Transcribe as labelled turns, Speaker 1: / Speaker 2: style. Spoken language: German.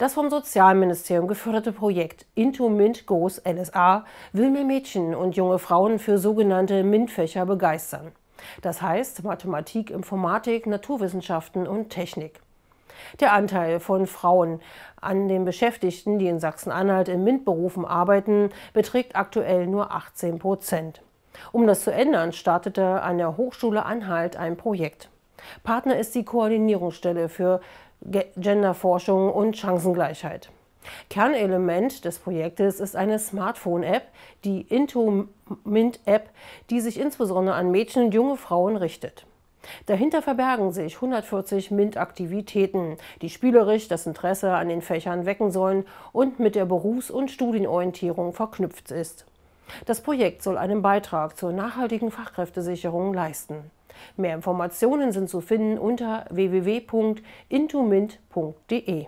Speaker 1: Das vom Sozialministerium geförderte Projekt Into MINT Goes LSA will mehr Mädchen und junge Frauen für sogenannte MINT-Fächer begeistern. Das heißt Mathematik, Informatik, Naturwissenschaften und Technik. Der Anteil von Frauen an den Beschäftigten, die in Sachsen-Anhalt in MINT-Berufen arbeiten, beträgt aktuell nur 18 Prozent. Um das zu ändern, startete an der Hochschule Anhalt ein Projekt. Partner ist die Koordinierungsstelle für Genderforschung und Chancengleichheit. Kernelement des Projektes ist eine Smartphone-App, die Intomint-App, die sich insbesondere an Mädchen und junge Frauen richtet. Dahinter verbergen sich 140 MINT-Aktivitäten, die spielerisch das Interesse an den Fächern wecken sollen und mit der Berufs- und Studienorientierung verknüpft ist. Das Projekt soll einen Beitrag zur nachhaltigen Fachkräftesicherung leisten. Mehr Informationen sind zu finden unter www.intumint.de.